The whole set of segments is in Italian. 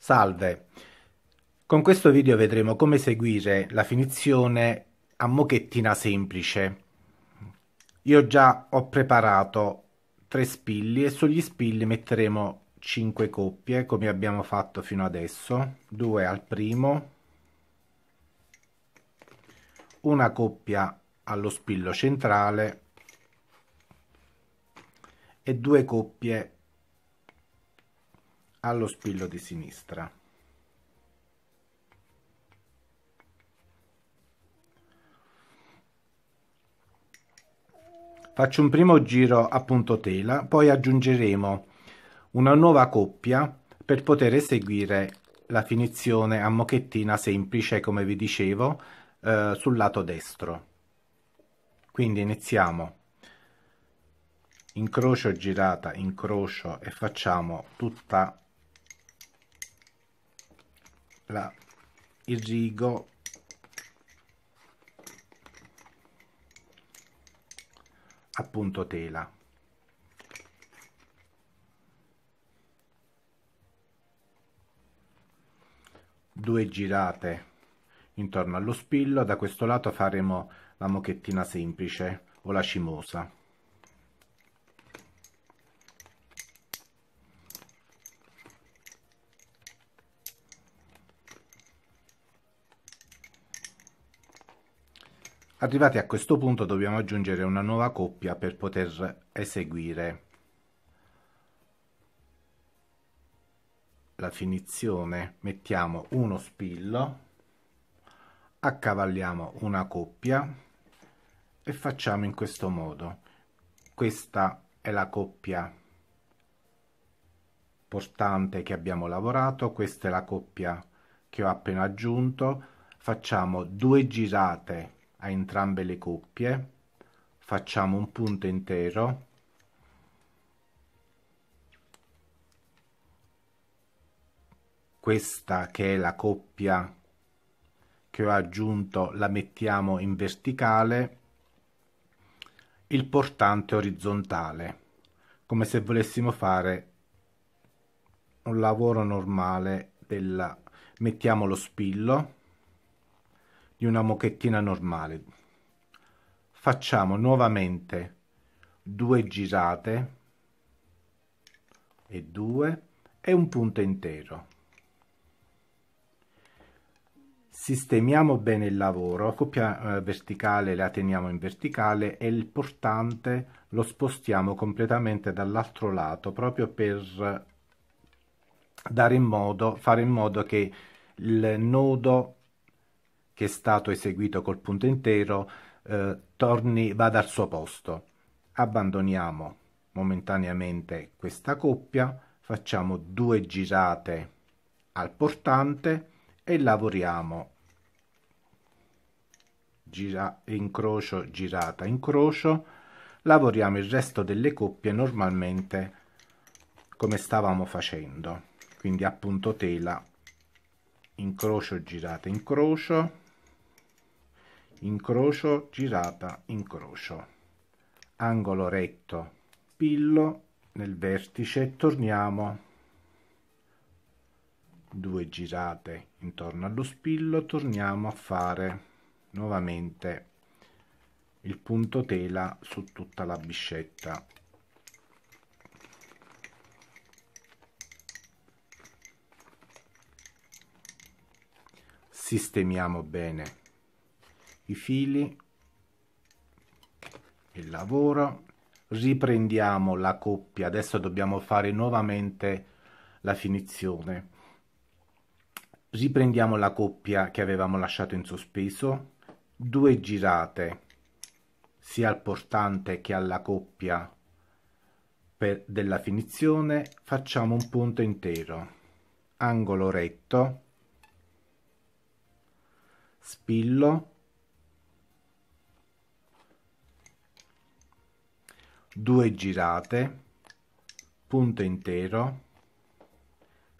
Salve, con questo video vedremo come eseguire la finizione a mochettina semplice. Io già ho preparato tre spilli e sugli spilli metteremo 5 coppie come abbiamo fatto fino adesso, 2 al primo, una coppia allo spillo centrale e due coppie allo spillo di sinistra. Faccio un primo giro a punto tela, poi aggiungeremo una nuova coppia per poter eseguire la finizione a mochettina semplice, come vi dicevo, eh, sul lato destro. Quindi iniziamo incrocio girata, incrocio e facciamo tutta la, il rigo appunto tela due girate intorno allo spillo da questo lato faremo la mochettina semplice o la cimosa Arrivati a questo punto dobbiamo aggiungere una nuova coppia per poter eseguire la finizione. Mettiamo uno spillo, accavalliamo una coppia e facciamo in questo modo. Questa è la coppia portante che abbiamo lavorato, questa è la coppia che ho appena aggiunto, facciamo due girate a entrambe le coppie facciamo un punto intero questa che è la coppia che ho aggiunto la mettiamo in verticale il portante orizzontale come se volessimo fare un lavoro normale della mettiamo lo spillo di una mochettina normale. Facciamo nuovamente due girate e due e un punto intero. Sistemiamo bene il lavoro, la coppia eh, verticale la teniamo in verticale e il portante lo spostiamo completamente dall'altro lato proprio per dare in modo, fare in modo che il nodo che è stato eseguito col punto intero eh, torni, vada al suo posto. Abbandoniamo momentaneamente questa coppia, facciamo due girate al portante e lavoriamo gira, incrocio, girata, incrocio, lavoriamo il resto delle coppie normalmente come stavamo facendo, quindi appunto tela, incrocio, girata, incrocio, incrocio, girata, incrocio. Angolo retto, pillo, nel vertice torniamo. Due girate intorno allo spillo, torniamo a fare nuovamente il punto tela su tutta la biscetta. Sistemiamo bene i fili il lavoro riprendiamo la coppia adesso dobbiamo fare nuovamente la finizione riprendiamo la coppia che avevamo lasciato in sospeso due girate sia al portante che alla coppia per, della finizione facciamo un punto intero angolo retto spillo due girate punto intero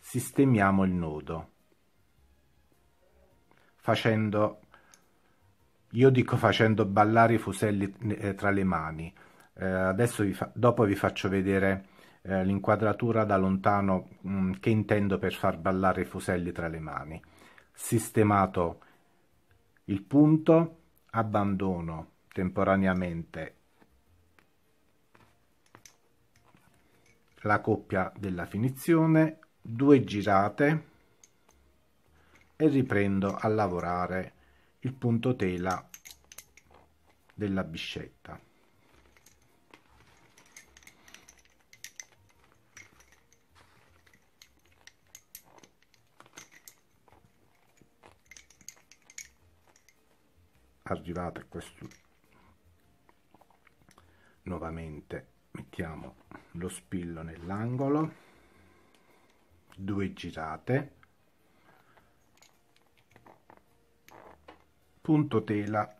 sistemiamo il nodo facendo io dico facendo ballare i fuselli eh, tra le mani eh, adesso vi dopo vi faccio vedere eh, l'inquadratura da lontano mh, mm, che intendo per far ballare i fuselli tra le mani sistemato il punto abbandono temporaneamente la coppia della finizione, due girate e riprendo a lavorare il punto tela della biscetta. Arrivate a questo nuovamente mettiamo lo spillo nell'angolo due girate punto tela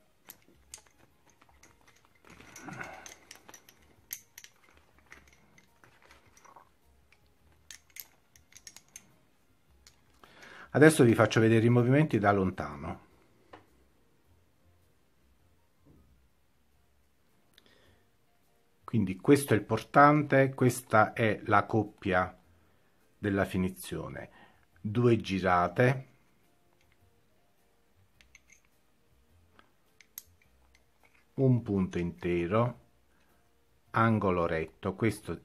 adesso vi faccio vedere i movimenti da lontano Quindi questo è il portante, questa è la coppia della finizione. Due girate. Un punto intero, angolo retto, questo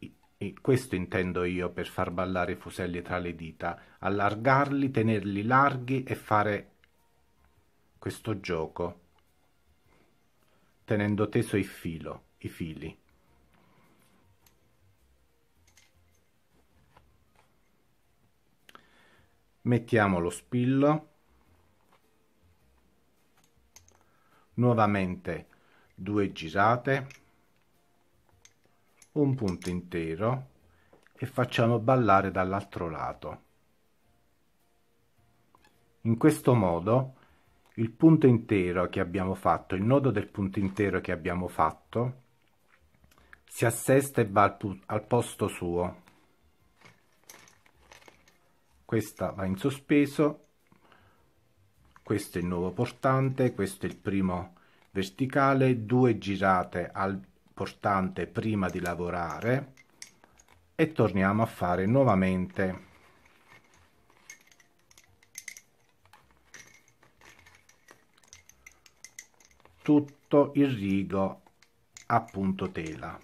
questo intendo io per far ballare i fuselli tra le dita, allargarli, tenerli larghi e fare questo gioco, tenendo teso il filo, i fili. mettiamo lo spillo nuovamente due girate un punto intero e facciamo ballare dall'altro lato in questo modo il punto intero che abbiamo fatto il nodo del punto intero che abbiamo fatto si assesta e va al, al posto suo questa va in sospeso questo è il nuovo portante questo è il primo verticale due girate al portante prima di lavorare e torniamo a fare nuovamente tutto il rigo a punto tela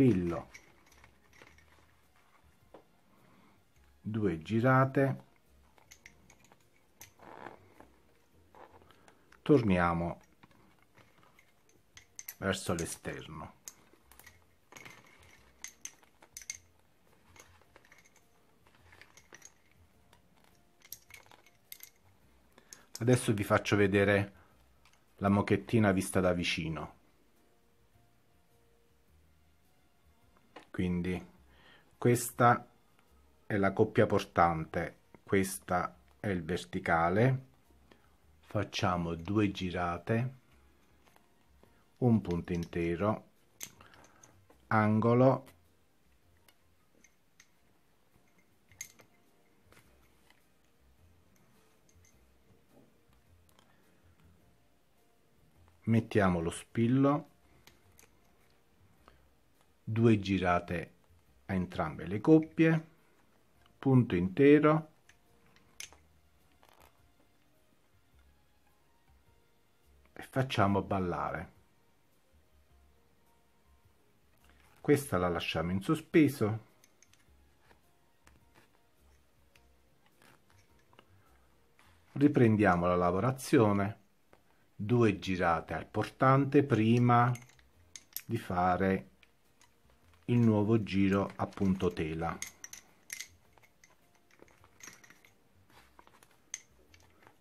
spillo 2 girate torniamo verso l'esterno adesso vi faccio vedere la mochettina vista da vicino quindi questa è la coppia portante questa è il verticale facciamo due girate un punto intero angolo mettiamo lo spillo due girate a entrambe le coppie punto intero e facciamo ballare questa la lasciamo in sospeso riprendiamo la lavorazione due girate al portante prima di fare il nuovo giro appunto tela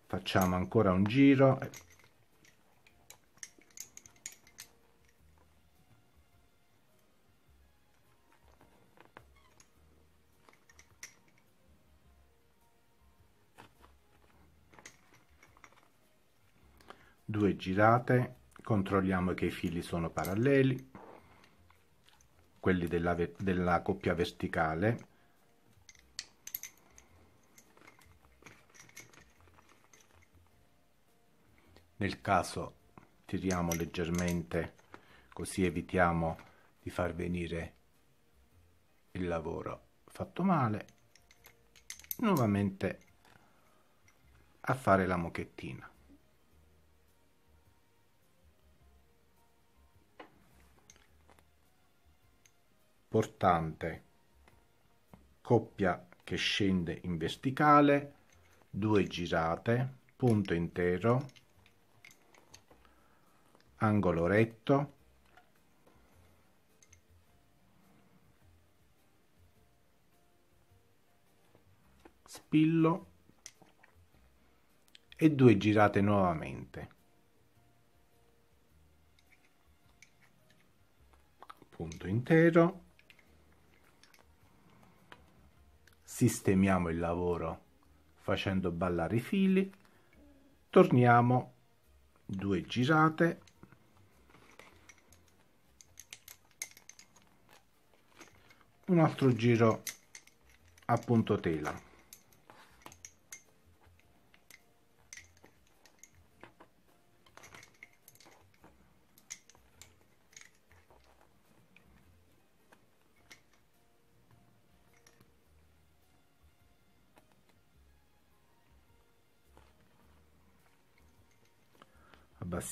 facciamo ancora un giro due girate controlliamo che i fili sono paralleli quelli della, della coppia verticale nel caso tiriamo leggermente così evitiamo di far venire il lavoro fatto male nuovamente a fare la mochettina portante, coppia che scende in verticale, due girate, punto intero, angolo retto, spillo e due girate nuovamente. Punto intero sistemiamo il lavoro facendo ballare i fili, torniamo due girate un altro giro a punto tela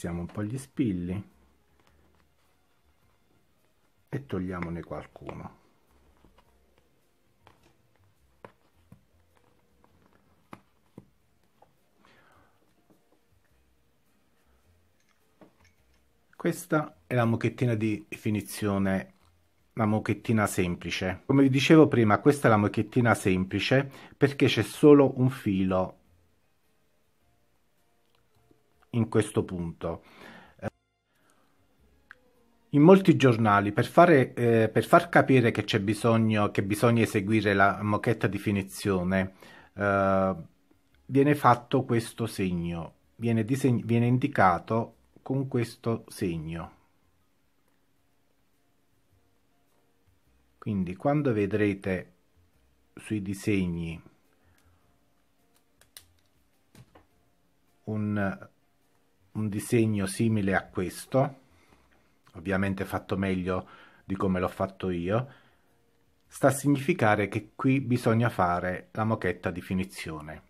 abbassiamo un po' gli spilli e togliamone qualcuno Questa è la mochettina di finizione, la mochettina semplice. Come vi dicevo prima, questa è la mochettina semplice perché c'è solo un filo in questo punto. In molti giornali, per, fare, eh, per far capire che c'è bisogno, che bisogna eseguire la mochetta definizione, eh, viene fatto questo segno, viene, viene indicato con questo segno. Quindi quando vedrete sui disegni un un disegno simile a questo, ovviamente fatto meglio di come l'ho fatto io, sta a significare che qui bisogna fare la mochetta di finizione.